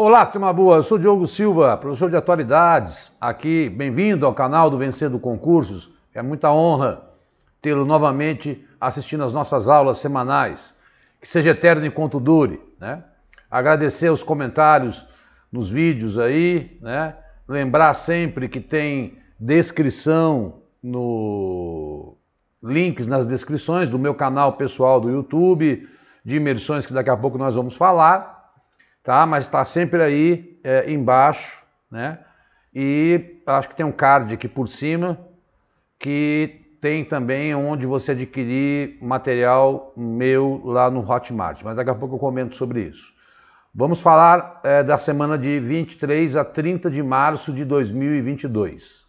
Olá, turma boa, eu sou Diogo Silva, professor de atualidades, aqui, bem-vindo ao canal do Vencendo Concursos. É muita honra tê-lo novamente assistindo às nossas aulas semanais. Que seja eterno enquanto dure, né? Agradecer os comentários nos vídeos aí, né? Lembrar sempre que tem descrição no links nas descrições do meu canal pessoal do YouTube, de imersões que daqui a pouco nós vamos falar tá? mas está sempre aí é, embaixo, né? E acho que tem um card aqui por cima que tem também onde você adquirir material meu lá no Hotmart, mas daqui a pouco eu comento sobre isso. Vamos falar é, da semana de 23 a 30 de março de 2022,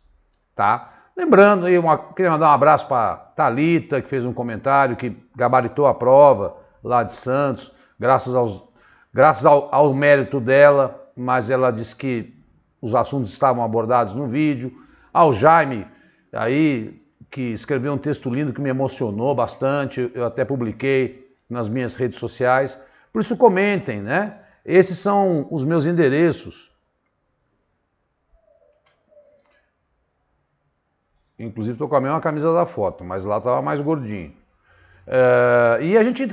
tá? Lembrando, eu queria mandar um abraço para Talita que fez um comentário, que gabaritou a prova lá de Santos, graças aos graças ao, ao mérito dela, mas ela disse que os assuntos estavam abordados no vídeo. Ao Jaime, aí, que escreveu um texto lindo que me emocionou bastante, eu até publiquei nas minhas redes sociais. Por isso, comentem, né? Esses são os meus endereços. Inclusive, estou com a mesma camisa da foto, mas lá estava mais gordinho. Uh, e a gente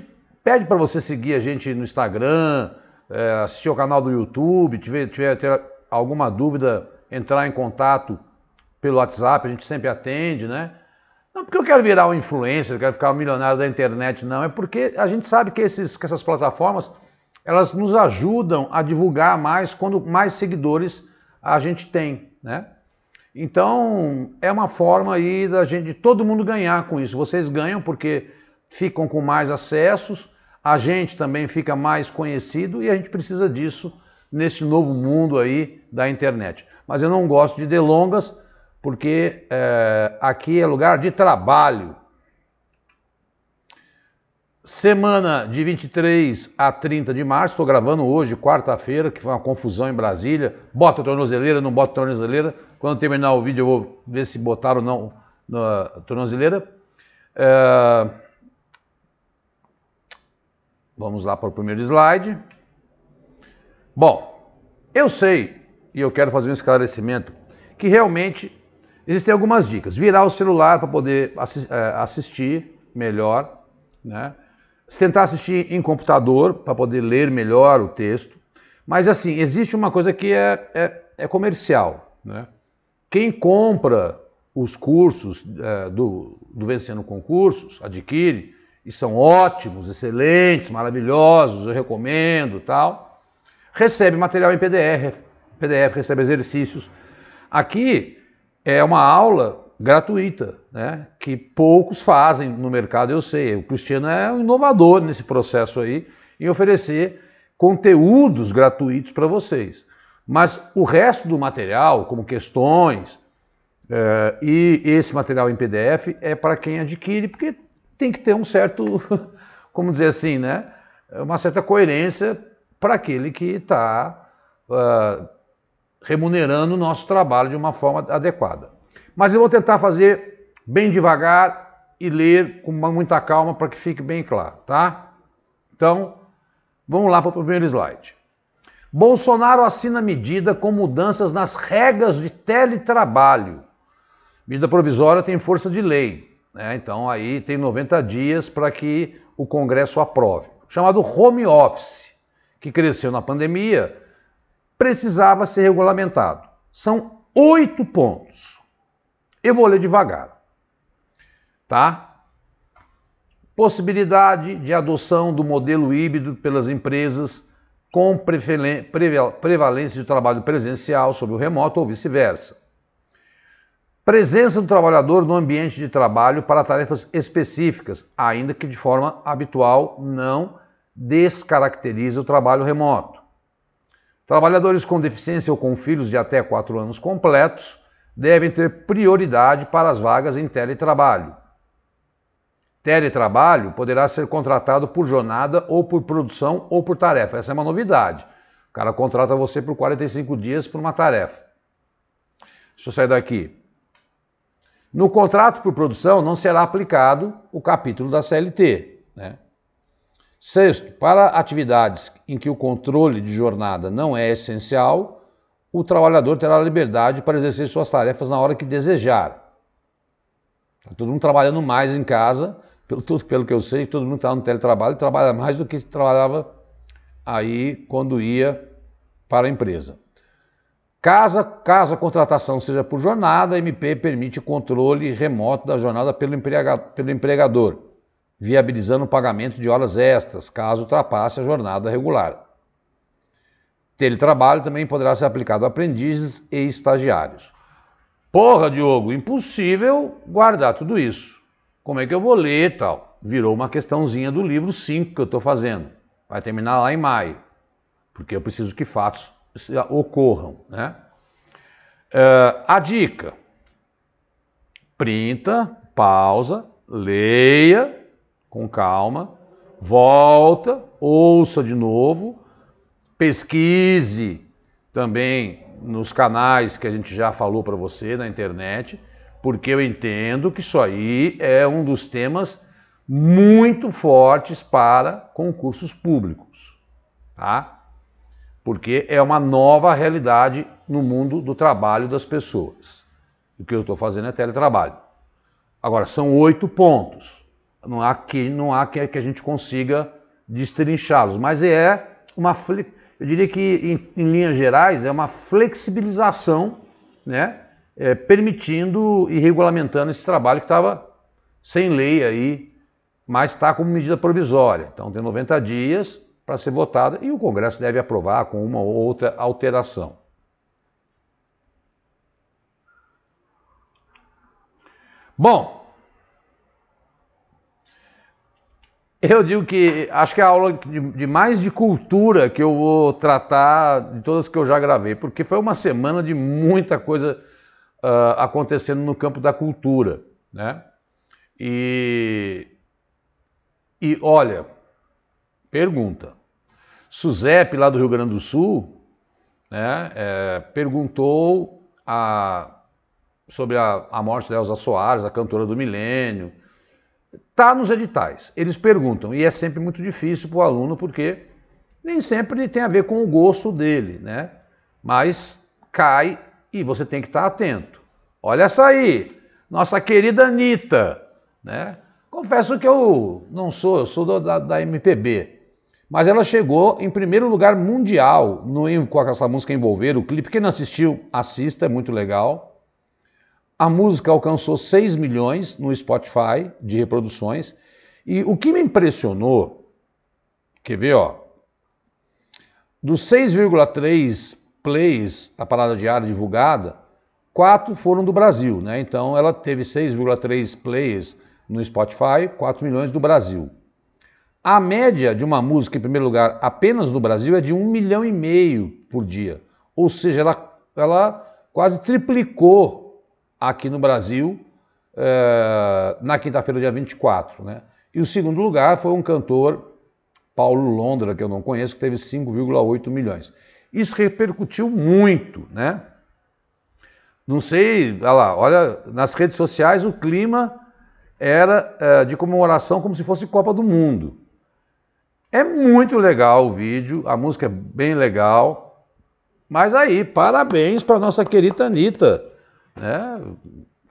Pede para você seguir a gente no Instagram, é, assistir o canal do YouTube, tiver, tiver, tiver alguma dúvida, entrar em contato pelo WhatsApp, a gente sempre atende, né? Não porque eu quero virar um influencer, quero ficar um milionário da internet, não. É porque a gente sabe que, esses, que essas plataformas, elas nos ajudam a divulgar mais quando mais seguidores a gente tem, né? Então, é uma forma aí da gente, de todo mundo ganhar com isso. Vocês ganham porque ficam com mais acessos, a gente também fica mais conhecido e a gente precisa disso nesse novo mundo aí da internet. Mas eu não gosto de delongas, porque é, aqui é lugar de trabalho. Semana de 23 a 30 de março, estou gravando hoje, quarta-feira, que foi uma confusão em Brasília. Bota a tornozeleira, não bota a tornozeleira. Quando terminar o vídeo, eu vou ver se botaram ou não na tornozeleira. É... Vamos lá para o primeiro slide. Bom, eu sei, e eu quero fazer um esclarecimento, que realmente existem algumas dicas. Virar o celular para poder assi eh, assistir melhor, né? tentar assistir em computador para poder ler melhor o texto. Mas assim, existe uma coisa que é, é, é comercial. Né? Quem compra os cursos é, do, do Vencendo Concursos, adquire, e são ótimos, excelentes, maravilhosos, eu recomendo, tal. Recebe material em PDF, PDF recebe exercícios. Aqui é uma aula gratuita, né, que poucos fazem no mercado, eu sei. O Cristiano é um inovador nesse processo aí em oferecer conteúdos gratuitos para vocês. Mas o resto do material, como questões, é, e esse material em PDF é para quem adquire, porque tem que ter um certo, como dizer assim, né? Uma certa coerência para aquele que está uh, ah, remunerando o nosso trabalho de uma forma adequada. Mas eu vou tentar fazer bem devagar e ler com muita calma para que fique bem claro, tá? Então, vamos lá para o primeiro slide. Bolsonaro assina medida com mudanças nas regras de teletrabalho. Medida provisória tem força de lei. Né? Então aí tem 90 dias para que o Congresso aprove. Chamado home office, que cresceu na pandemia, precisava ser regulamentado. São oito pontos. Eu vou ler devagar. Tá? Possibilidade de adoção do modelo híbrido pelas empresas com prevalência de trabalho presencial sobre o remoto ou vice-versa Presença do trabalhador no ambiente de trabalho para tarefas específicas, ainda que de forma habitual, não descaracteriza o trabalho remoto. Trabalhadores com deficiência ou com filhos de até 4 anos completos devem ter prioridade para as vagas em teletrabalho. Teletrabalho poderá ser contratado por jornada ou por produção ou por tarefa. Essa é uma novidade. O cara contrata você por 45 dias por uma tarefa. Deixa eu sair daqui. No contrato por produção não será aplicado o capítulo da CLT. Né? Sexto, para atividades em que o controle de jornada não é essencial, o trabalhador terá liberdade para exercer suas tarefas na hora que desejar. Está todo mundo trabalhando mais em casa, pelo, pelo que eu sei, todo mundo está no teletrabalho e trabalha mais do que trabalhava aí quando ia para a empresa. Caso, caso a contratação seja por jornada, a MP permite controle remoto da jornada pelo, emprega, pelo empregador, viabilizando o pagamento de horas extras, caso ultrapasse a jornada regular. Teletrabalho também poderá ser aplicado a aprendizes e estagiários. Porra, Diogo, impossível guardar tudo isso. Como é que eu vou ler e tal? Virou uma questãozinha do livro 5 que eu estou fazendo. Vai terminar lá em maio, porque eu preciso que fatos ocorram. Né? Uh, a dica: printa, pausa, leia com calma, volta, ouça de novo, pesquise também nos canais que a gente já falou para você na internet, porque eu entendo que isso aí é um dos temas muito fortes para concursos públicos, tá? porque é uma nova realidade no mundo do trabalho das pessoas. O que eu estou fazendo é teletrabalho. Agora, são oito pontos. Não há que, não há que, que a gente consiga destrinchá-los, mas é uma. Eu diria que, em, em linhas gerais, é uma flexibilização, né? É, permitindo e regulamentando esse trabalho que estava sem lei aí, mas está como medida provisória. Então, tem 90 dias para ser votada e o Congresso deve aprovar com uma ou outra alteração. Bom, eu digo que acho que é a aula de, de, mais de cultura que eu vou tratar de todas que eu já gravei, porque foi uma semana de muita coisa uh, acontecendo no campo da cultura, né? E, e olha, pergunta. Suzepe, lá do Rio Grande do Sul, né, é, perguntou a, sobre a, a morte da Elza Soares, a cantora do milênio. Está nos editais, eles perguntam, e é sempre muito difícil para o aluno, porque nem sempre tem a ver com o gosto dele, né? Mas cai e você tem que estar tá atento. Olha essa aí, nossa querida Anitta, né? Confesso que eu não sou, eu sou da, da MPB, mas ela chegou em primeiro lugar mundial no, com essa música Envolver, o clipe. Quem não assistiu, assista, é muito legal. A música alcançou 6 milhões no Spotify de reproduções. E o que me impressionou, quer ver, ó, dos 6,3 plays da parada diária divulgada, quatro foram do Brasil, né? Então ela teve 6,3 plays no Spotify, 4 milhões do Brasil. A média de uma música, em primeiro lugar, apenas no Brasil, é de um milhão e meio por dia. Ou seja, ela, ela quase triplicou aqui no Brasil eh, na quinta-feira, dia 24. Né? E o segundo lugar foi um cantor, Paulo Londra, que eu não conheço, que teve 5,8 milhões. Isso repercutiu muito, né? Não sei, olha lá, olha, nas redes sociais o clima era eh, de comemoração como se fosse Copa do Mundo. É muito legal o vídeo, a música é bem legal. Mas aí, parabéns para nossa querida Anitta. Né?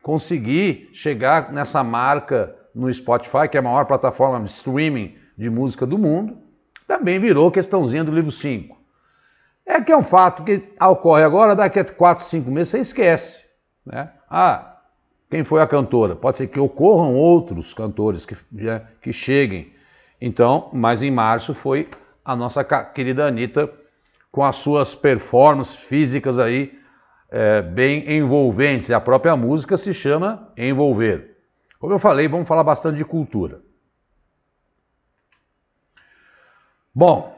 Conseguir chegar nessa marca no Spotify, que é a maior plataforma de streaming de música do mundo, também virou questãozinha do livro 5. É que é um fato que ocorre agora, daqui a 4, 5 meses você esquece. Né? Ah, quem foi a cantora? Pode ser que ocorram outros cantores que, né, que cheguem então, mas em março foi a nossa querida Anitta com as suas performances físicas aí é, bem envolventes. A própria música se chama Envolver. Como eu falei, vamos falar bastante de cultura. Bom,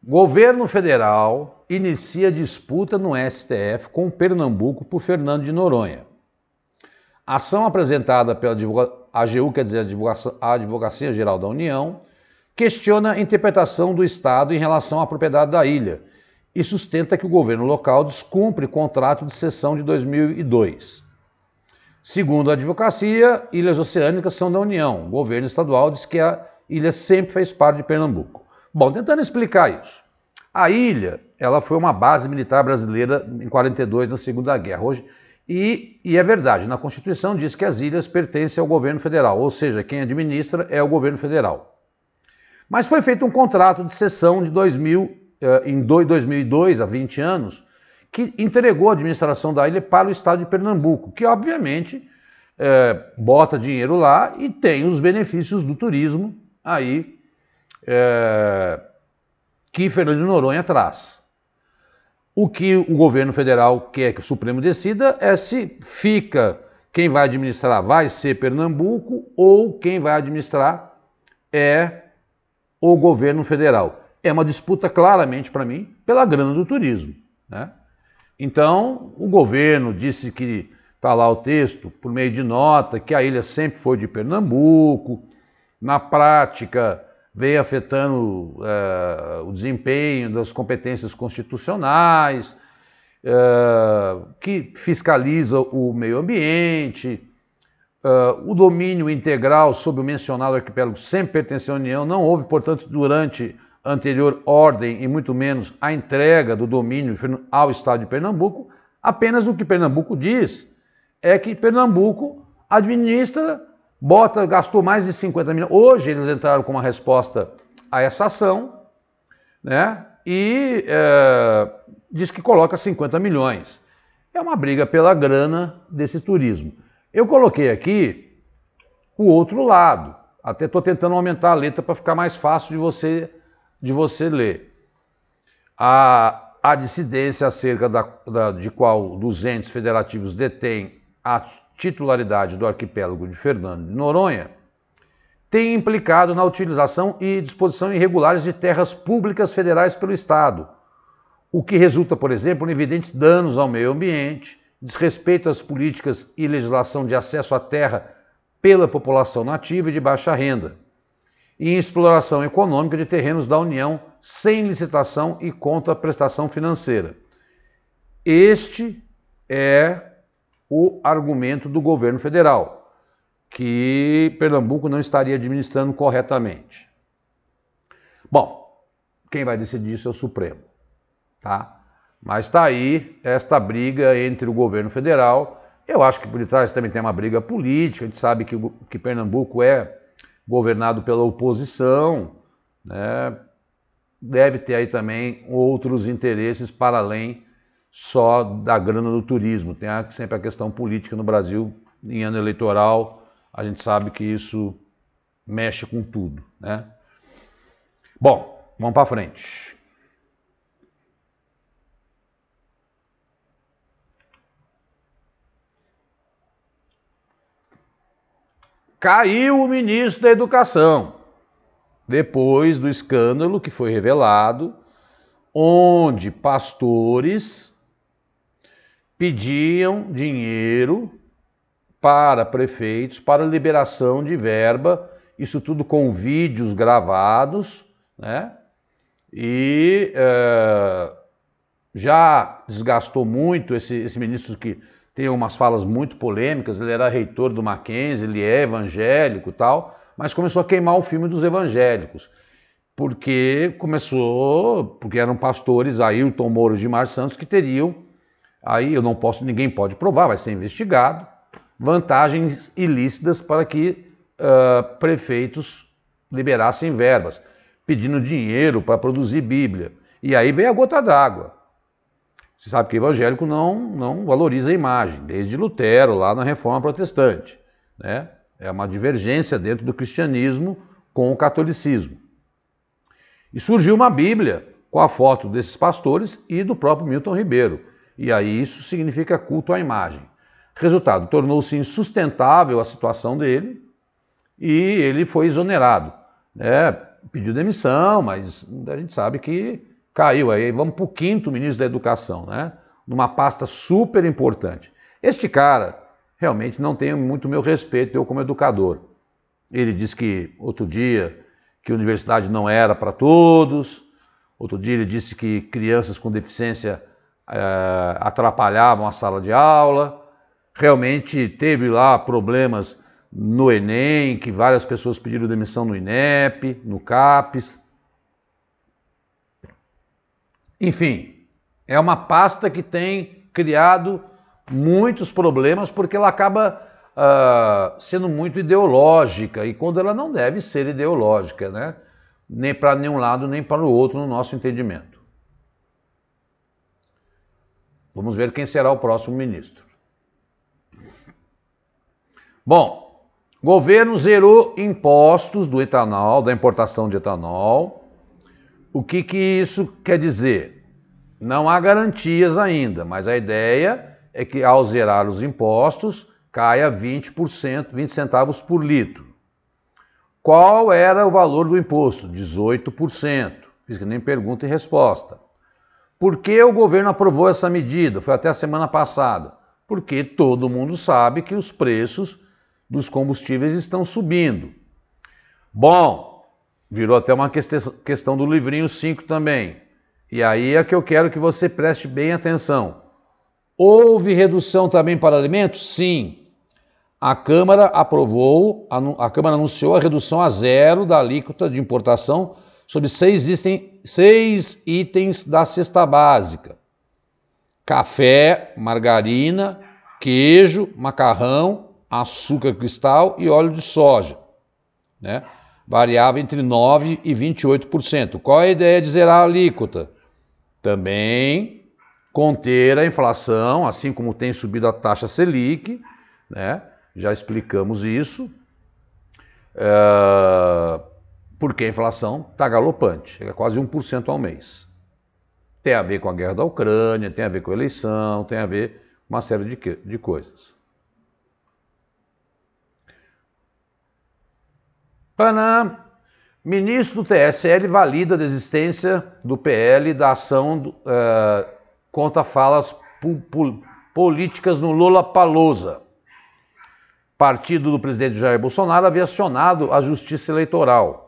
governo federal inicia disputa no STF com Pernambuco por Fernando de Noronha. ação apresentada pela advogada AGU quer dizer a Advocacia Geral da União, questiona a interpretação do Estado em relação à propriedade da ilha e sustenta que o governo local descumpre o contrato de cessão de 2002. Segundo a advocacia, ilhas oceânicas são da União. O governo estadual diz que a ilha sempre fez parte de Pernambuco. Bom, tentando explicar isso. A ilha, ela foi uma base militar brasileira em 42 na Segunda Guerra. Hoje e, e, é verdade, na Constituição diz que as ilhas pertencem ao governo federal, ou seja, quem administra é o governo federal. Mas foi feito um contrato de cessão de 2000, eh, em 2002, há 20 anos, que entregou a administração da ilha para o estado de Pernambuco, que obviamente é, bota dinheiro lá e tem os benefícios do turismo aí é, que Fernando de Noronha traz. O que o governo federal quer que o Supremo decida é se fica quem vai administrar vai ser Pernambuco ou quem vai administrar é o governo federal. É uma disputa claramente para mim pela grana do turismo, né? Então, o governo disse que está lá o texto por meio de nota que a ilha sempre foi de Pernambuco. Na prática, veio afetando uh, o desempenho das competências constitucionais, uh, que fiscaliza o meio ambiente. Uh, o domínio integral sobre o mencionado arquipélago sempre pertencer à União, não houve, portanto, durante anterior ordem e muito menos a entrega do domínio ao Estado de Pernambuco, apenas o que Pernambuco diz é que Pernambuco administra Bota gastou mais de 50 milhões. Hoje eles entraram com uma resposta a essa ação, né? E é, diz que coloca 50 milhões. É uma briga pela grana desse turismo. Eu coloquei aqui o outro lado. Até estou tentando aumentar a letra para ficar mais fácil de você, de você ler. A, a dissidência acerca da, da, de qual dos entes federativos detém atos titularidade do arquipélago de Fernando de Noronha, tem implicado na utilização e disposição irregulares de terras públicas federais pelo Estado, o que resulta, por exemplo, em evidentes danos ao meio ambiente, desrespeito às políticas e legislação de acesso à terra pela população nativa e de baixa renda, e exploração econômica de terrenos da União sem licitação e contra prestação financeira. Este é o argumento do governo federal, que Pernambuco não estaria administrando corretamente. Bom, quem vai decidir isso é o Supremo, tá? Mas está aí esta briga entre o governo federal. Eu acho que por detrás também tem uma briga política. A gente sabe que, que Pernambuco é governado pela oposição, né? deve ter aí também outros interesses para além só da grana do turismo. Tem sempre a questão política no Brasil, em ano eleitoral, a gente sabe que isso mexe com tudo. Né? Bom, vamos para frente. Caiu o ministro da Educação, depois do escândalo que foi revelado, onde pastores pediam dinheiro para prefeitos para liberação de verba, isso tudo com vídeos gravados, né? E é, já desgastou muito esse, esse ministro que tem umas falas muito polêmicas, ele era reitor do Mackenzie, ele é evangélico e tal, mas começou a queimar o filme dos evangélicos porque começou, porque eram pastores Ailton Moro de Mar Santos que teriam Aí eu não posso, ninguém pode provar, vai ser investigado. Vantagens ilícitas para que uh, prefeitos liberassem verbas, pedindo dinheiro para produzir Bíblia. E aí vem a gota d'água. Você sabe que evangélico não, não valoriza a imagem, desde Lutero, lá na Reforma Protestante. Né? É uma divergência dentro do cristianismo com o catolicismo. E surgiu uma Bíblia com a foto desses pastores e do próprio Milton Ribeiro. E aí isso significa culto à imagem. Resultado, tornou-se insustentável a situação dele e ele foi exonerado. Né? Pediu demissão, mas a gente sabe que caiu. Aí vamos para o quinto ministro da Educação, né? numa pasta super importante. Este cara realmente não tem muito meu respeito, eu como educador. Ele disse que outro dia que a universidade não era para todos, outro dia ele disse que crianças com deficiência eh, atrapalhavam a sala de aula. Realmente teve lá problemas no Enem, que várias pessoas pediram demissão no INEP, no CAPES. Enfim, é uma pasta que tem criado muitos problemas porque ela acaba uh, sendo muito ideológica e quando ela não deve ser ideológica, né? Nem para nenhum lado, nem para o outro, no nosso entendimento. Vamos ver quem será o próximo ministro. Bom, governo zerou impostos do etanol, da importação de etanol. O que, que isso quer dizer? Não há garantias ainda, mas a ideia é que ao zerar os impostos caia 20%, 20 centavos por litro. Qual era o valor do imposto? 18%. Fiz que nem pergunta e resposta. Por que o governo aprovou essa medida? Foi até a semana passada. Porque todo mundo sabe que os preços dos combustíveis estão subindo. Bom, virou até uma questão do livrinho 5 também. E aí é que eu quero que você preste bem atenção. Houve redução também para alimentos? Sim. A Câmara aprovou, a Câmara anunciou a redução a zero da alíquota de importação sobre seis, existem seis itens da cesta básica: café, margarina, queijo, macarrão, açúcar cristal e óleo de soja. Né? Variava entre 9% e 28%. Qual a ideia de zerar a alíquota? Também conter a inflação, assim como tem subido a taxa Selic, né? já explicamos isso. Uh porque a inflação está galopante, é quase 1% ao mês. Tem a ver com a guerra da Ucrânia, tem a ver com a eleição, tem a ver com uma série de, que, de coisas. Panam, ministro do TSL valida a desistência do PL da ação do, uh, contra falas políticas no Lula Palusa. Partido do presidente Jair Bolsonaro havia acionado a Justiça Eleitoral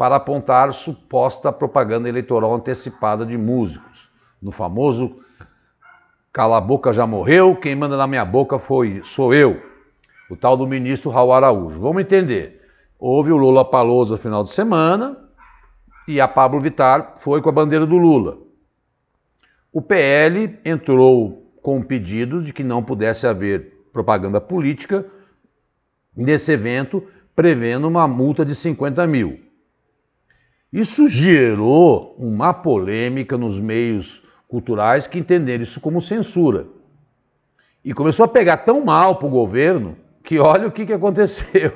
para apontar suposta propaganda eleitoral antecipada de músicos, no famoso Cala a boca já morreu, quem manda na minha boca foi sou eu, o tal do ministro Raul Araújo. Vamos entender. Houve o Lula Palosa no final de semana e a Pablo Vittar foi com a bandeira do Lula. O PL entrou com um pedido de que não pudesse haver propaganda política nesse evento, prevendo uma multa de 50 mil. Isso gerou uma polêmica nos meios culturais que entenderam isso como censura. E começou a pegar tão mal para o governo que olha o que, que aconteceu.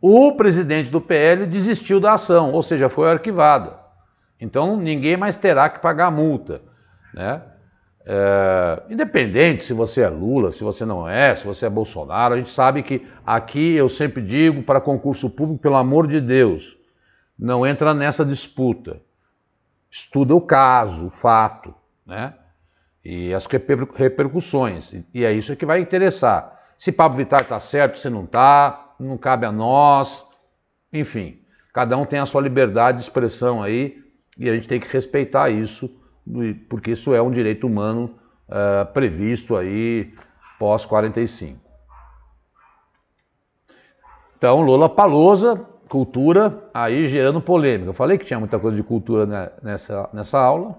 O presidente do PL desistiu da ação, ou seja, foi arquivada. Então ninguém mais terá que pagar a multa. Né? É, independente se você é Lula, se você não é, se você é Bolsonaro, a gente sabe que aqui eu sempre digo para concurso público, pelo amor de Deus, não entra nessa disputa. Estuda o caso, o fato, né? E as reper repercussões. E é isso que vai interessar. Se Pablo Vittar está certo, se não está, não cabe a nós. Enfim, cada um tem a sua liberdade de expressão aí e a gente tem que respeitar isso, porque isso é um direito humano uh, previsto aí pós 45. Então, lola Palosa cultura aí gerando polêmica. Eu falei que tinha muita coisa de cultura nessa, nessa aula.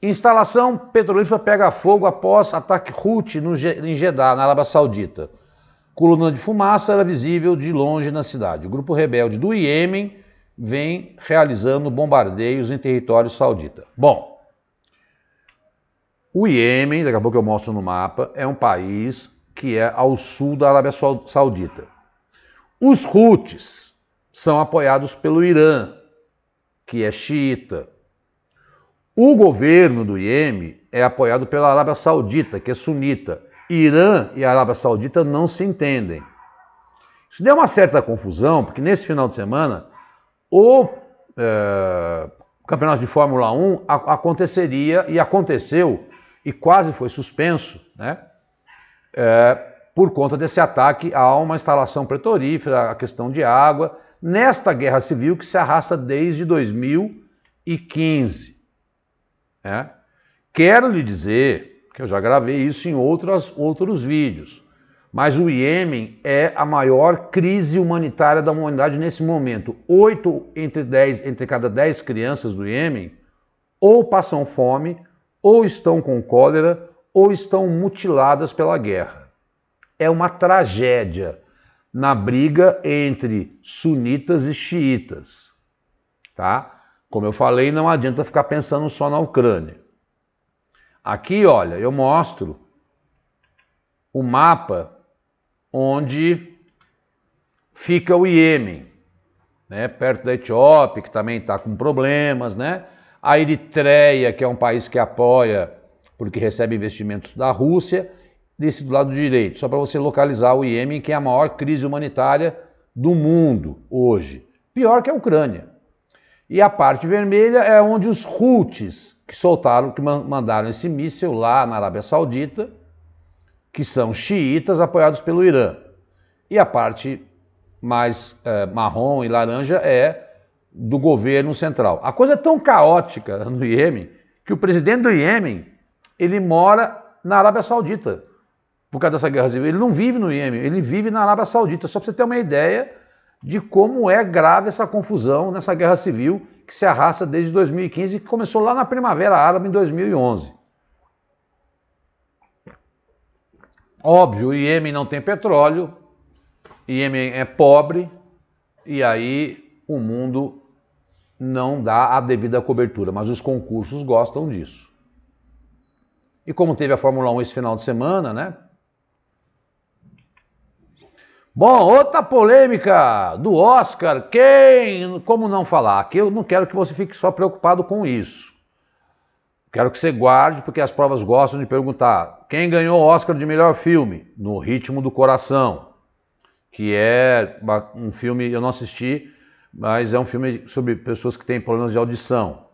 Instalação petrolífera pega fogo após ataque Houthi no, em Jeddah, na Arábia Saudita. Coluna de fumaça era visível de longe na cidade. O grupo rebelde do Iêmen vem realizando bombardeios em território saudita. Bom, o Iêmen, daqui a pouco eu mostro no mapa, é um país que é ao sul da Arábia Saudita. Os Houthis são apoiados pelo Irã, que é xiita. O governo do Iêmen é apoiado pela Arábia Saudita, que é sunita. Irã e Arábia Saudita não se entendem. Isso deu uma certa confusão, porque nesse final de semana o é, campeonato de Fórmula 1 aconteceria e aconteceu e quase foi suspenso, né? é, por conta desse ataque a uma instalação pretorífera, a questão de água, nesta guerra civil que se arrasta desde 2015. É. Quero lhe dizer, que eu já gravei isso em outras, outros vídeos, mas o Iêmen é a maior crise humanitária da humanidade nesse momento. Oito entre, dez, entre cada dez crianças do Iêmen ou passam fome, ou estão com cólera, ou estão mutiladas pela guerra. É uma tragédia na briga entre sunitas e xiitas, tá? Como eu falei, não adianta ficar pensando só na Ucrânia. Aqui, olha, eu mostro o mapa onde fica o Iêmen, né? perto da Etiópia, que também está com problemas, né? A Eritreia, que é um país que apoia porque recebe investimentos da Rússia, desse do lado direito, só para você localizar o Iêmen, que é a maior crise humanitária do mundo hoje, pior que a Ucrânia. E a parte vermelha é onde os Houthis, que soltaram, que mandaram esse míssil lá na Arábia Saudita, que são xiitas apoiados pelo Irã. E a parte mais é, marrom e laranja é do governo central. A coisa é tão caótica no Iêmen que o presidente do Iêmen ele mora na Arábia Saudita, por causa dessa guerra civil. Ele não vive no Iêmen, ele vive na Arábia Saudita. Só para você ter uma ideia de como é grave essa confusão nessa guerra civil que se arrasta desde 2015 e que começou lá na Primavera Árabe em 2011. Óbvio, o Iêmen não tem petróleo, Iêmen é pobre, e aí o mundo não dá a devida cobertura, mas os concursos gostam disso. E como teve a Fórmula 1 esse final de semana, né? Bom, outra polêmica do Oscar, quem, como não falar? Aqui eu não quero que você fique só preocupado com isso. Quero que você guarde, porque as provas gostam de perguntar quem ganhou o Oscar de melhor filme no Ritmo do Coração, que é um filme eu não assisti, mas é um filme sobre pessoas que têm problemas de audição.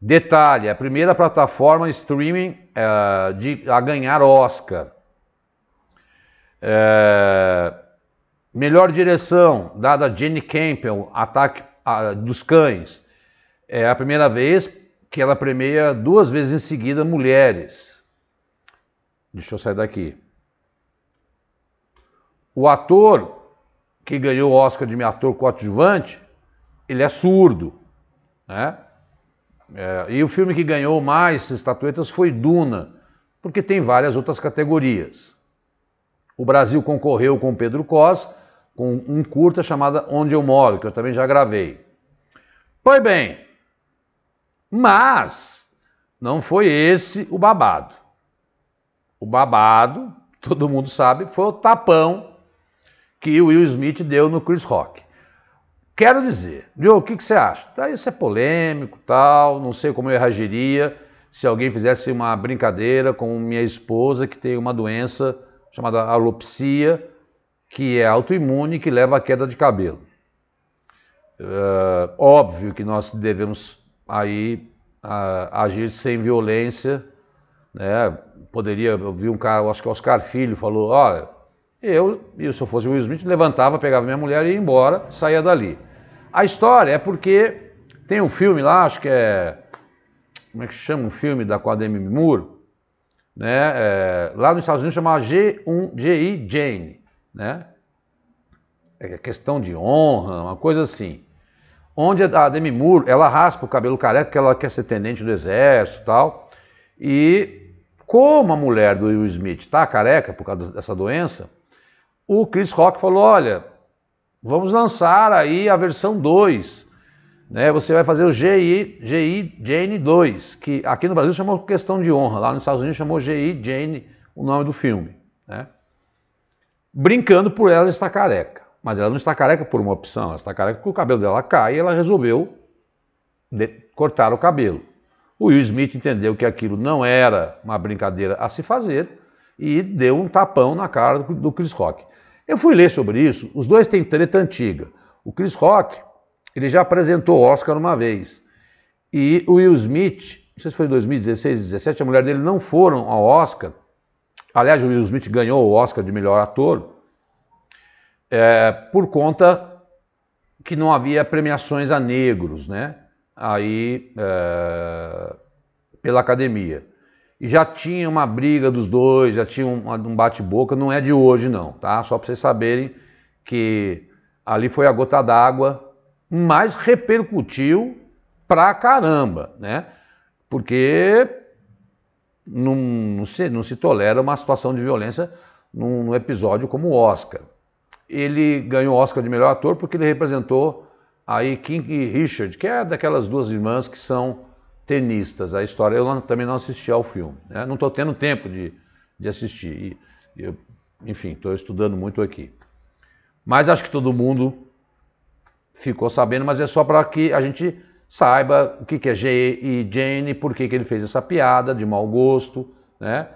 Detalhe: a primeira plataforma streaming eh, de, a ganhar Oscar. É, melhor direção, dada a Jenny Campbell, Ataque dos Cães. É a primeira vez que ela premia duas vezes em seguida mulheres. Deixa eu sair daqui. O ator que ganhou o Oscar de ator coadjuvante, ele é surdo, né? É, e o filme que ganhou mais estatuetas foi Duna, porque tem várias outras categorias. O Brasil concorreu com Pedro Cos com um curta chamado Onde Eu Moro, que eu também já gravei. Pois bem, mas não foi esse o babado. O babado, todo mundo sabe, foi o tapão que o Will Smith deu no Chris Rock. Quero dizer, Diogo, o que, que, você acha? Tá, isso é polêmico, tal, não sei como eu reagiria se alguém fizesse uma brincadeira com minha esposa que tem uma doença chamada alopsia, que é autoimune que leva à queda de cabelo. Eh, óbvio que nós devemos aí ah, agir sem violência, né? Poderia, eu vi um cara, acho que o é Oscar Filho falou, olha, eu, se eu fosse Will Smith, levantava, pegava minha mulher e ia embora, saía dali. A história é porque tem um filme lá, acho que é. Como é que chama um filme da com a Demi Moore? Né? É, lá nos Estados Unidos chamava G1, G.I. Jane, né? É, é questão de honra, uma coisa assim. Onde a Demi Moore, ela raspa o cabelo careca porque ela quer ser tenente do exército e tal. E como a mulher do Will Smith está careca por causa dessa doença, o Chris Rock falou, olha, Vamos lançar aí a versão 2. Né? Você vai fazer o GI, GI Jane 2, que aqui no Brasil chamou Questão de Honra, lá nos Estados Unidos chamou GI Jane o nome do filme. Né? Brincando por ela estar careca. Mas ela não está careca por uma opção, ela está careca porque o cabelo dela cai e ela resolveu cortar o cabelo. O Will Smith entendeu que aquilo não era uma brincadeira a se fazer e deu um tapão na cara do Chris Rock. Eu fui ler sobre isso, os dois têm treta antiga. O Chris Rock, ele já apresentou o Oscar uma vez. E o Will Smith, não sei se foi em 2016, 2017, a mulher dele não foram ao Oscar. Aliás, o Will Smith ganhou o Oscar de melhor ator é, por conta que não havia premiações a negros, né? Aí, é, pela academia. E já tinha uma briga dos dois, já tinha um, um bate-boca, não é de hoje não, tá? Só para vocês saberem que ali foi a gota d'água, mas repercutiu pra caramba, né? Porque não, não, se, não se tolera uma situação de violência num, num episódio como o Oscar. Ele ganhou o Oscar de melhor ator porque ele representou aí King e Richard, que é daquelas duas irmãs que são tenistas, a história. Eu também não assisti ao filme, né? não estou tendo tempo de, de assistir. E, eu, enfim, estou estudando muito aqui. Mas acho que todo mundo ficou sabendo, mas é só para que a gente saiba o que, que é Jay e Jane, por que, que ele fez essa piada de mau gosto, né?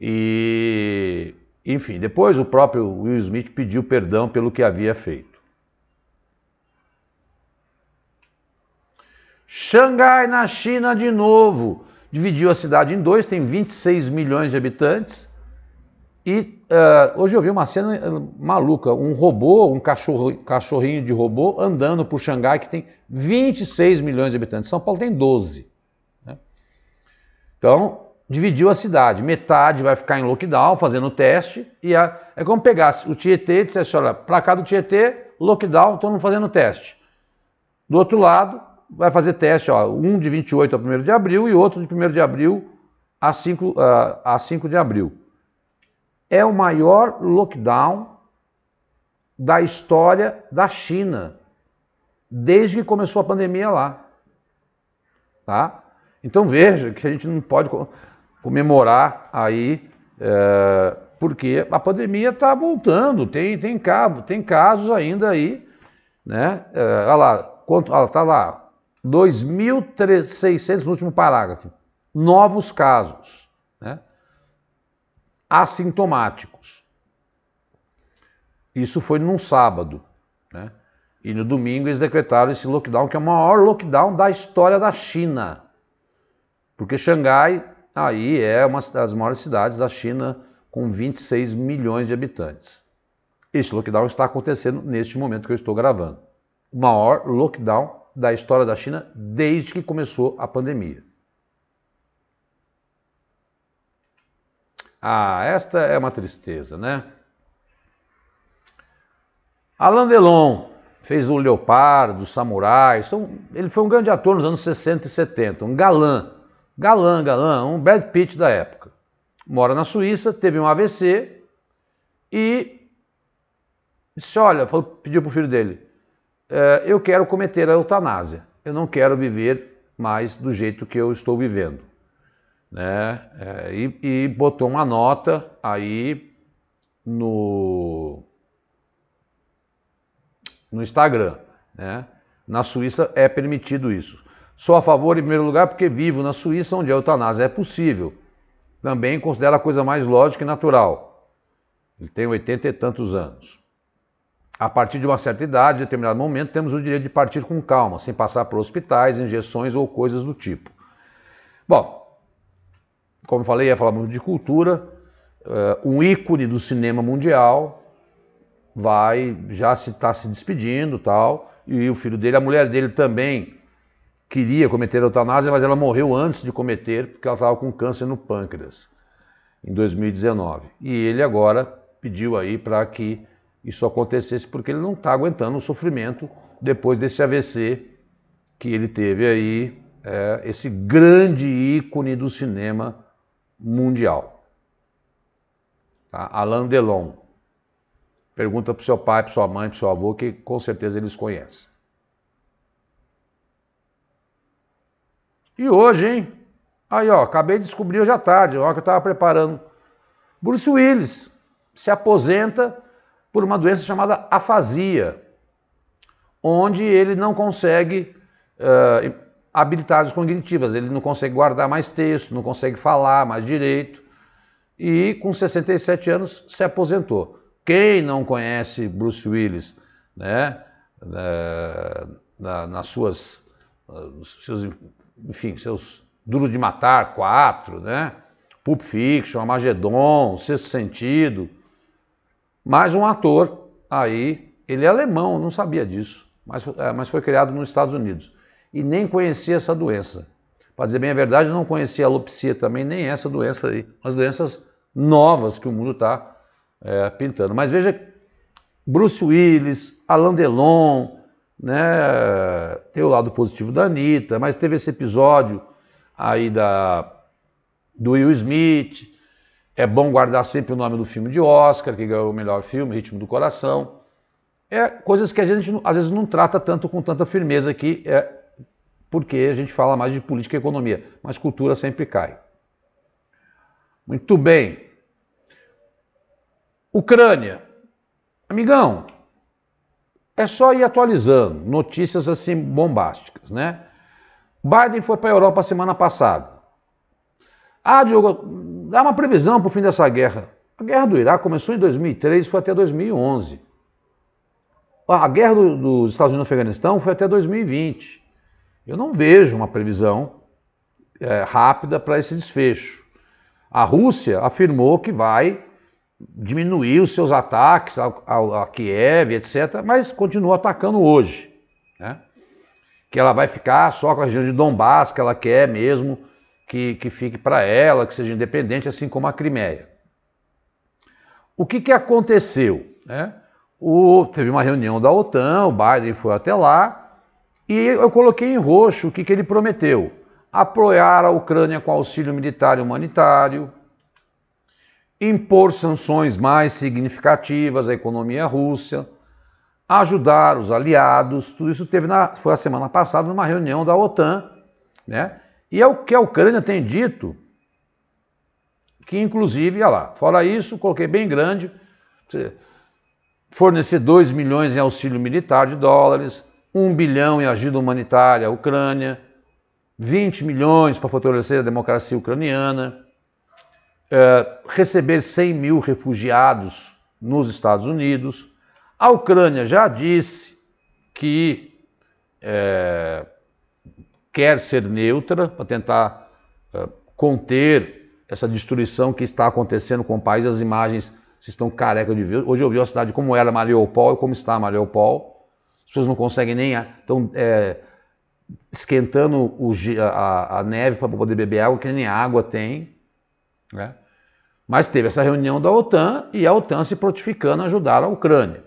E, enfim, depois o próprio Will Smith pediu perdão pelo que havia feito. Xangai, na China, de novo. Dividiu a cidade em dois, tem 26 milhões de habitantes. E uh, hoje eu vi uma cena eh, maluca: um robô, um cachorro, cachorrinho de robô, andando por Xangai, que tem 26 milhões de habitantes. São Paulo tem 12. Né? Então, dividiu a cidade. Metade vai ficar em lockdown, fazendo teste. E a, é como pegasse o Tietê e dissesse: assim, olha, para cá do Tietê, lockdown, estamos fazendo teste. Do outro lado, vai fazer teste, ó, um de 28 a 1 de abril e outro de 1 de abril a 5, a, a 5 de abril. É o maior lockdown da história da China, desde que começou a pandemia lá. Tá? Então veja que a gente não pode comemorar aí, é, porque a pandemia está voltando, tem, tem, tem casos ainda aí, né? É, olha lá, quanto, olha, tá lá, 2.600 no último parágrafo. Novos casos né? assintomáticos. Isso foi num sábado. Né? E no domingo eles decretaram esse lockdown, que é o maior lockdown da história da China. Porque Xangai aí é uma das maiores cidades da China com 26 milhões de habitantes. Esse lockdown está acontecendo neste momento que eu estou gravando. O maior lockdown da história da China desde que começou a pandemia. Ah, esta é uma tristeza, né? Alain Delon fez o Leopardo, o Samurai. São, ele foi um grande ator nos anos 60 e 70, um galã. Galã, galã, um Brad Pitt da época. Mora na Suíça, teve um AVC e disse: Olha, falou, pediu para o filho dele: eh, eu quero cometer a eutanásia, eu não quero viver mais do jeito que eu estou vivendo. Né? Eh, e, e botou uma nota aí no, no Instagram. Né? Na Suíça é permitido isso. Sou a favor, em primeiro lugar, porque vivo na Suíça, onde a eutanásia é possível. Também considero a coisa mais lógica e natural. Ele tem oitenta e tantos anos a partir de uma certa idade, em determinado momento, temos o direito de partir com calma, sem passar por hospitais, injeções ou coisas do tipo. Bom, como eu falei, ia falar muito de cultura. Eh, um ícone do cinema mundial vai já se está se despedindo, tal, e o filho dele, a mulher dele também queria cometer a eutanásia, mas ela morreu antes de cometer porque ela estava com câncer no pâncreas em 2019. E ele agora pediu aí para que isso acontecesse porque ele não está aguentando o sofrimento depois desse AVC que ele teve aí, é, esse grande ícone do cinema mundial. Tá? Alain Delon. Pergunta para seu pai, para sua mãe, para seu avô, que com certeza eles conhecem. E hoje, hein? Aí, ó, acabei de descobrir hoje à tarde, ó, que eu estava preparando. Bruce Willis se aposenta por uma doença chamada afasia, onde ele não consegue uh, habilidades cognitivas, ele não consegue guardar mais texto, não consegue falar mais direito, e com 67 anos se aposentou. Quem não conhece Bruce Willis, né, eh, na, nas suas, seus, enfim, seus Duro de Matar 4, né, Pulp Fiction, Armagedon, Sexto Sentido, mais um ator aí, ele é alemão, não sabia disso, mas, é, mas foi criado nos Estados Unidos e nem conhecia essa doença. Para dizer bem a verdade, não conhecia a alopecia também, nem essa doença aí. As doenças novas que o mundo está é, pintando. Mas veja, Bruce Willis, Alain Delon, né? Tem o lado positivo da Anitta, mas teve esse episódio aí da, do Will Smith, é bom guardar sempre o nome do filme de Oscar, que ganhou o melhor filme, Ritmo do Coração. É coisas que a gente às vezes não trata tanto com tanta firmeza aqui, é porque a gente fala mais de política e economia, mas cultura sempre cai. Muito bem. Ucrânia. Amigão, é só ir atualizando notícias assim bombásticas, né? Biden foi para a Europa semana passada. Ah, Diogo, dá uma previsão para o fim dessa guerra. A guerra do Iraque começou em 2003 e foi até 2011. A guerra do, dos Estados Unidos no Afeganistão foi até 2020. Eu não vejo uma previsão é, rápida para esse desfecho. A Rússia afirmou que vai diminuir os seus ataques a, Kiev, etc., mas continua atacando hoje. Né? Que ela vai ficar só com a região de Donbass, que ela quer mesmo que, que fique para ela, que seja independente, assim como a Crimeia. O que, que aconteceu? Né? O, teve uma reunião da OTAN, o Biden foi até lá, e eu coloquei em roxo o que, que ele prometeu: apoiar a Ucrânia com auxílio militar e humanitário, impor sanções mais significativas à economia russa, ajudar os aliados, tudo isso teve na, foi a semana passada numa reunião da OTAN, né? E é o que a Ucrânia tem dito, que inclusive, olha lá, fora isso, coloquei bem grande, fornecer 2 milhões em auxílio militar de dólares, 1 bilhão em ajuda humanitária à Ucrânia, 20 milhões para fortalecer a democracia ucraniana, é, receber 100 mil refugiados nos Estados Unidos. A Ucrânia já disse que é, quer ser neutra para tentar uh, conter essa destruição que está acontecendo com o país. As imagens se estão carecas de ver. Hoje eu vi a cidade como era Mariupol e como está Mariupol. As pessoas não conseguem nem... Estão é, eh, esquentando o, a, a, neve para poder beber água, que nem água tem. Né? Mas teve essa reunião da OTAN e a OTAN se protificando a ajudar a Ucrânia.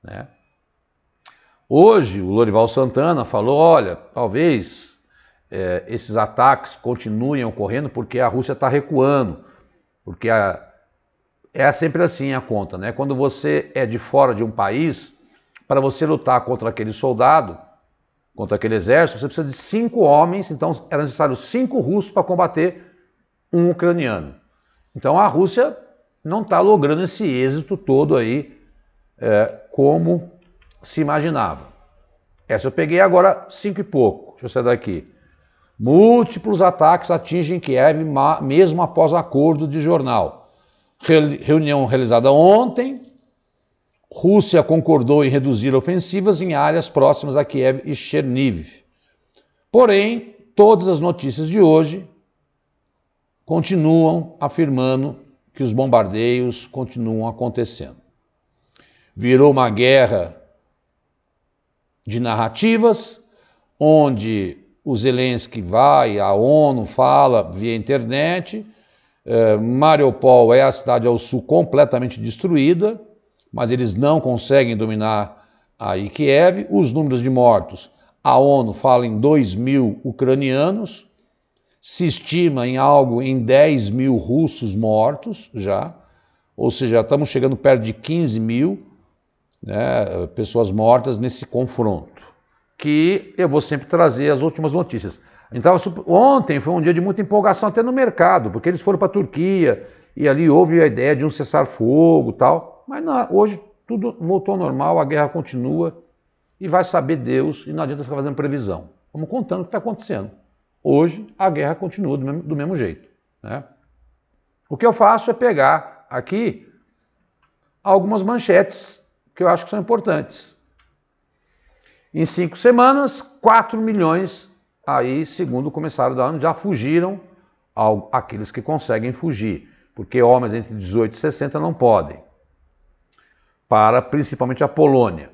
Né? Hoje, o Lorival Santana falou, olha, talvez é, esses ataques continuem ocorrendo porque a Rússia está recuando, porque a, é sempre assim a conta, né? Quando você é de fora de um país, para você lutar contra aquele soldado, contra aquele exército, você precisa de cinco homens, então era necessário cinco russos para combater um ucraniano. Então a Rússia não está logrando esse êxito todo aí é, como se imaginava. Essa eu peguei agora cinco e pouco. Deixa eu sair daqui. Múltiplos ataques atingem Kiev mesmo após acordo de jornal. Reunião realizada ontem, Rússia concordou em reduzir ofensivas em áreas próximas a Kiev e Cherniv. Porém, todas as notícias de hoje continuam afirmando que os bombardeios continuam acontecendo. Virou uma guerra de narrativas, onde o Zelensky vai, a ONU fala via internet, é, Mariupol é a cidade ao sul completamente destruída, mas eles não conseguem dominar aí Kiev. Os números de mortos, a ONU fala em 2 mil ucranianos, se estima em algo em 10 mil russos mortos já, ou seja, já estamos chegando perto de 15 mil né, pessoas mortas nesse confronto que eu vou sempre trazer as últimas notícias. Então, ontem foi um dia de muita empolgação até no mercado, porque eles foram para a Turquia e ali houve a ideia de um cessar-fogo tal. Mas não, hoje tudo voltou ao normal, a guerra continua e vai saber Deus e não adianta ficar fazendo previsão. Vamos contando o que está acontecendo. Hoje a guerra continua do mesmo, do mesmo jeito. Né? O que eu faço é pegar aqui algumas manchetes que eu acho que são importantes. Em cinco semanas, 4 milhões, aí, segundo o comissário da ONU, já fugiram ao, aqueles que conseguem fugir, porque homens entre 18 e 60 não podem, para principalmente a Polônia.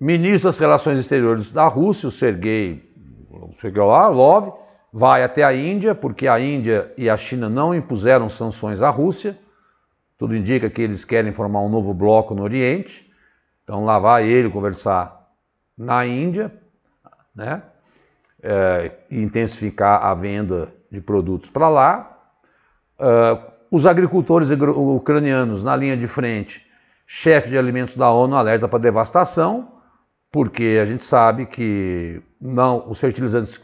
Ministro das Relações Exteriores da Rússia, o Sergei, o Sergei Lov, vai até a Índia, porque a Índia e a China não impuseram sanções à Rússia. Tudo indica que eles querem formar um novo bloco no Oriente. Então, lá vai ele conversar na Índia, né? É, intensificar a venda de produtos para lá. Uh, os agricultores ucranianos na linha de frente, chefe de alimentos da ONU alerta para devastação, porque a gente sabe que não os fertilizantes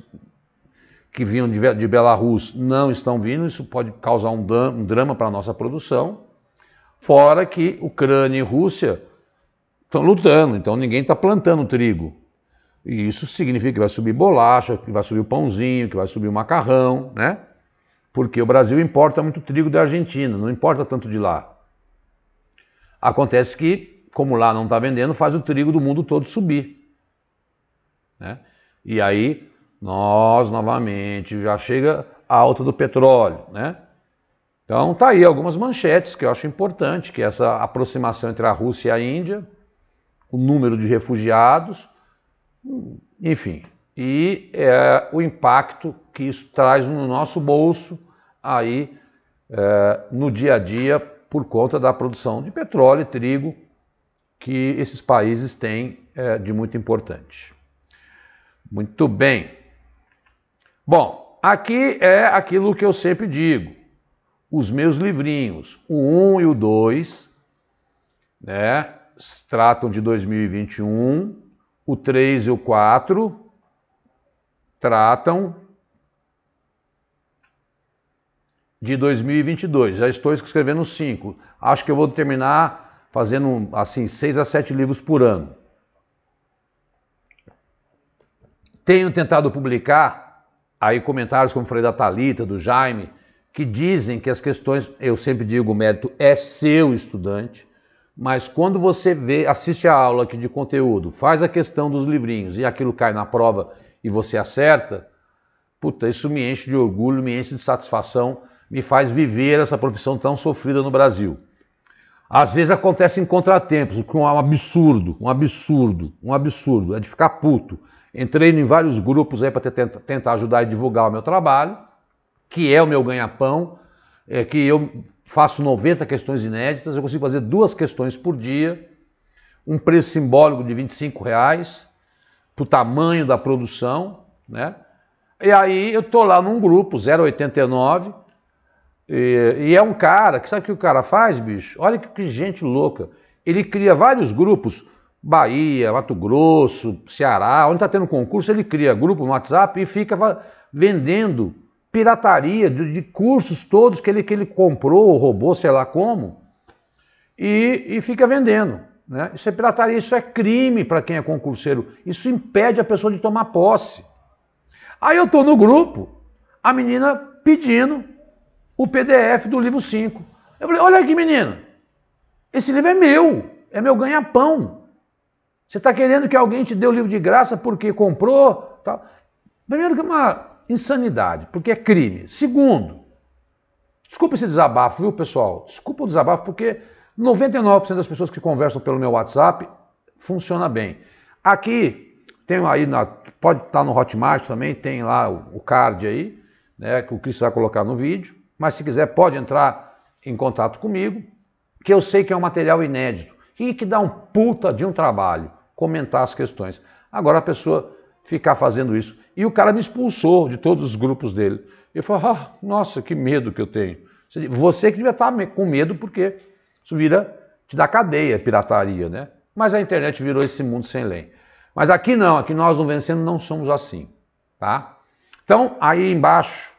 que vinham de, de Belarus não estão vindo, isso pode causar um, um drama para a nossa produção. Fora que Ucrânia e Rússia estão lutando, então ninguém está plantando trigo. E isso significa que vai subir bolacha, que vai subir o pãozinho, que vai subir o macarrão, né? Porque o Brasil importa muito trigo da Argentina, não importa tanto de lá. Acontece que, como lá não está vendendo, faz o trigo do mundo todo subir. Né? E aí nós novamente já chega a alta do petróleo, né? Então tá aí algumas manchetes que eu acho importante, que é essa aproximação entre a Rússia e a Índia, o número de refugiados, enfim, e é, o impacto que isso traz no nosso bolso aí é, no dia a dia por conta da produção de petróleo e trigo que esses países têm é, de muito importante. Muito bem. Bom, aqui é aquilo que eu sempre digo: os meus livrinhos, o 1 um e o 2, né? tratam de 2021, o 3 e o 4 tratam de 2022. Já estou escrevendo cinco. Acho que eu vou terminar fazendo assim seis a sete livros por ano. Tenho tentado publicar aí comentários, como falei da Talita, do Jaime, que dizem que as questões, eu sempre digo, o mérito é seu estudante. Mas quando você vê, assiste a aula aqui de conteúdo, faz a questão dos livrinhos e aquilo cai na prova e você acerta, puta, isso me enche de orgulho, me enche de satisfação, me faz viver essa profissão tão sofrida no Brasil. Às vezes acontecem contratempos, o que é um absurdo, um absurdo, um absurdo, é de ficar puto. Entrei em vários grupos aí para tentar ajudar e divulgar o meu trabalho, que é o meu ganha-pão, é que eu faço 90 questões inéditas, eu consigo fazer duas questões por dia, um preço simbólico de 25 reais, para o tamanho da produção, né? E aí eu tô lá num grupo, 089, e, e é um cara, que sabe o que o cara faz, bicho? Olha que, gente louca. Ele cria vários grupos, Bahia, Mato Grosso, Ceará, onde está tendo concurso, ele cria grupo no WhatsApp e fica vendendo pirataria, de, de, cursos todos que ele, que ele comprou, roubou, sei lá como, e, e fica vendendo. Né? Isso é pirataria, isso é crime para quem é concurseiro. Isso impede a pessoa de tomar posse. Aí eu estou no grupo, a menina pedindo o PDF do livro 5. Eu falei: olha aqui, menina, esse livro é meu, é meu ganha-pão. Você está querendo que alguém te dê o livro de graça porque comprou? Tal. Primeiro que é uma insanidade, porque é crime. Segundo, desculpa esse desabafo, viu, pessoal? Desculpa o desabafo, porque 99% das pessoas que conversam pelo meu WhatsApp funciona bem. Aqui, tem aí, na, pode estar tá no Hotmart também, tem lá o, o card aí, né, que o Cris vai colocar no vídeo, mas se quiser pode entrar em contato comigo, que eu sei que é um material inédito e que dá um puta de um trabalho comentar as questões. Agora a pessoa ficar fazendo isso. E o cara me expulsou de todos os grupos dele. Eu falei, ah, nossa, que medo que eu tenho. Você que devia tá estar com medo porque isso vira, te dá cadeia, é pirataria, né? Mas a internet virou esse mundo sem lei. Mas aqui não, aqui nós não vencendo não somos assim, tá? Então, aí embaixo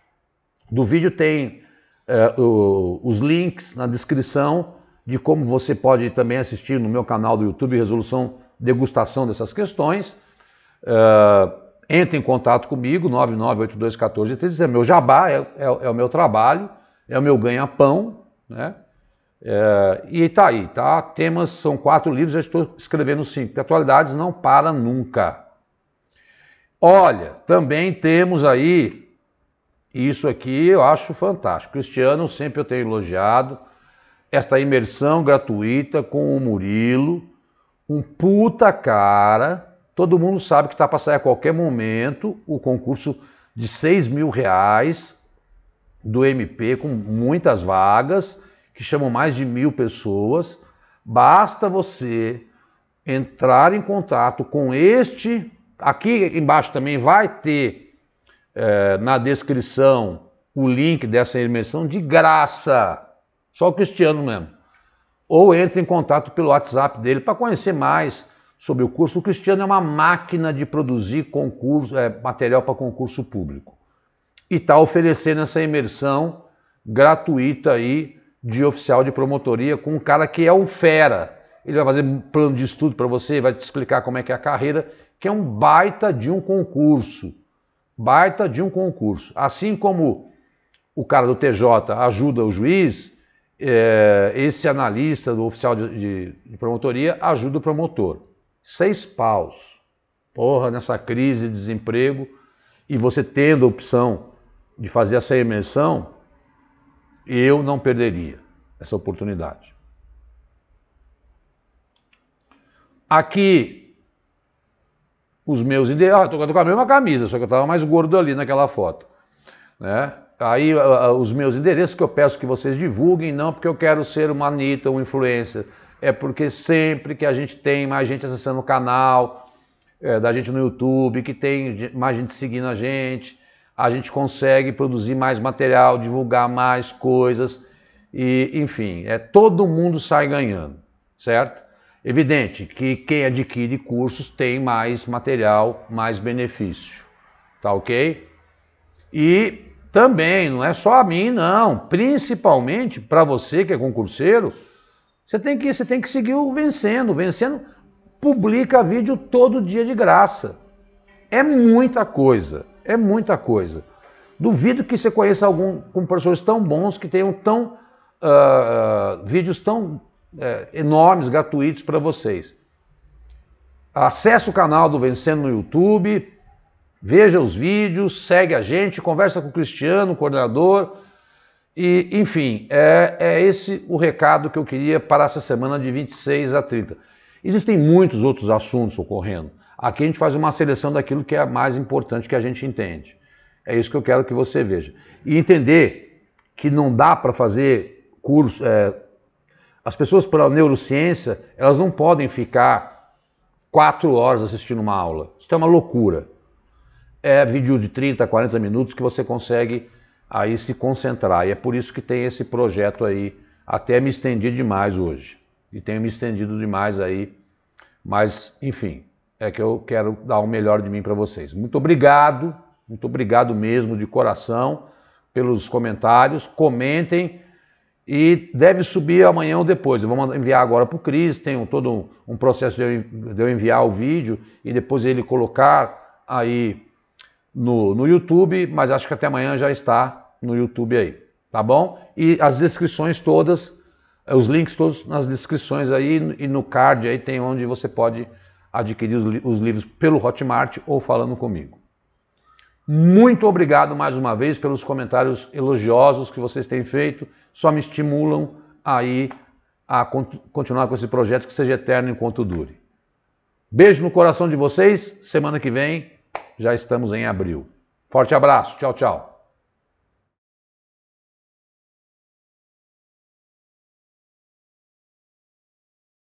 do vídeo tem eh, o, os links na descrição de como você pode também assistir no meu canal do YouTube Resolução Degustação dessas questões Uh, entre em contato comigo, 99821413, é meu jabá, é, é, é, o meu trabalho, é o meu ganha-pão, né? É, e tá aí, tá? Temas são quatro livros, já estou escrevendo cinco, porque atualidades não para nunca. Olha, também temos aí, isso aqui eu acho fantástico, Cristiano, sempre eu tenho elogiado, esta imersão gratuita com o Murilo, um puta cara, Todo mundo sabe que está para sair a qualquer momento o concurso de 6 mil reais do MP, com muitas vagas, que chamam mais de mil pessoas. Basta você entrar em contato com este. Aqui embaixo também vai ter é, na descrição o link dessa imersão de graça. Só o Cristiano mesmo. Ou entre em contato pelo WhatsApp dele para conhecer mais sobre o curso. O Cristiano é uma máquina de produzir concurso, é, material para concurso público. E está oferecendo essa imersão gratuita aí de oficial de promotoria com um cara que é um fera. Ele vai fazer um plano de estudo para você, vai te explicar como é que é a carreira, que é um baita de um concurso. Baita de um concurso. Assim como o cara do TJ ajuda o juiz, é, esse analista do oficial de, de, de promotoria ajuda o promotor seis paus. Porra, nessa crise de desemprego, e você tendo a opção de fazer essa imersão, eu não perderia essa oportunidade. Aqui, os meus ideais. Ah, estou com a mesma camisa, só que eu estava mais gordo ali naquela foto. Né? Aí, ah, ah, os meus endereços que eu peço que vocês divulguem, não porque eu quero ser uma Anitta, um influencer é porque sempre que a gente tem mais gente acessando o canal, é, da gente no YouTube, que tem mais gente seguindo a gente, a gente consegue produzir mais material, divulgar mais coisas e, enfim, é todo mundo sai ganhando, certo? Evidente que quem adquire cursos tem mais material, mais benefício, tá ok? E também, não é só a mim, não, principalmente para você que é concurseiro, você tem que, você tem que seguir o vencendo. O vencendo publica vídeo todo dia de graça. É muita coisa, é muita coisa. Duvido que você conheça algum com professores tão bons que tenham tão uh, vídeos tão uh, enormes, gratuitos para vocês. Acesse o canal do Vencendo no YouTube, veja os vídeos, segue a gente, conversa com o Cristiano, o coordenador e, enfim, é, é esse o recado que eu queria para essa semana de 26 a 30. Existem muitos outros assuntos ocorrendo. Aqui a gente faz uma seleção daquilo que é mais importante que a gente entende. É isso que eu quero que você veja. E entender que não dá para fazer curso. É, as pessoas pela neurociência, elas não podem ficar quatro horas assistindo uma aula. Isso é uma loucura. É vídeo de 30, 40 minutos que você consegue aí se concentrar. E é por isso que tem esse projeto aí. Até me estendi demais hoje. E tenho me estendido demais aí. Mas, enfim, é que eu quero dar o melhor de mim para vocês. Muito obrigado, muito obrigado mesmo de coração pelos comentários. Comentem e deve subir amanhã ou depois. Eu vou enviar agora para o Cris, tem todo um, processo de de eu enviar o vídeo e depois ele colocar aí no, no YouTube, mas acho que até amanhã já está no YouTube aí, tá bom? E as descrições todas, eh, os links todos nas descrições aí e no card aí tem onde você pode adquirir os, os livros pelo Hotmart ou falando comigo. Muito obrigado mais uma vez pelos comentários elogiosos que vocês têm feito, só me estimulam aí a continuar com esse projeto que seja eterno enquanto dure. Beijo no coração de vocês, semana que vem já estamos em abril. Forte abraço, tchau, tchau.